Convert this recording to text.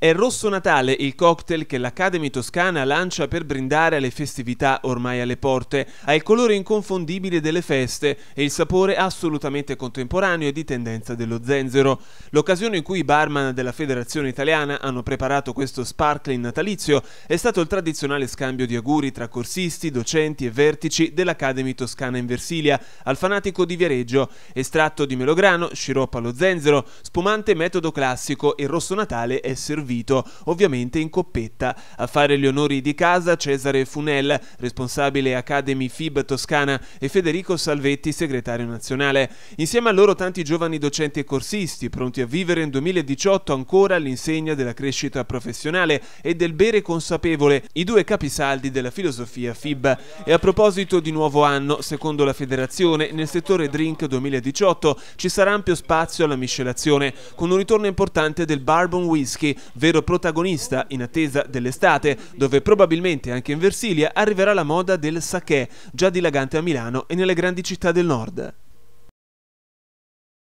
È Rosso Natale il cocktail che l'Academy Toscana lancia per brindare alle festività ormai alle porte. Ha il colore inconfondibile delle feste e il sapore assolutamente contemporaneo e di tendenza dello zenzero. L'occasione in cui i barman della Federazione Italiana hanno preparato questo sparkling natalizio è stato il tradizionale scambio di auguri tra corsisti, docenti e vertici dell'Academy Toscana in Versilia al fanatico di Viareggio, estratto di melograno, sciroppo allo zenzero, spumante metodo classico e Rosso Natale è servito servito ovviamente in coppetta. A fare gli onori di casa Cesare Funel, responsabile Academy FIB Toscana, e Federico Salvetti, segretario nazionale. Insieme a loro tanti giovani docenti e corsisti, pronti a vivere in 2018 ancora all'insegna della crescita professionale e del bere consapevole, i due capisaldi della filosofia FIB. E a proposito di nuovo anno, secondo la federazione, nel settore drink 2018 ci sarà ampio spazio alla miscelazione, con un ritorno importante del Bourbon Whisky, vero protagonista in attesa dell'estate, dove probabilmente anche in Versilia arriverà la moda del sake, già dilagante a Milano e nelle grandi città del nord.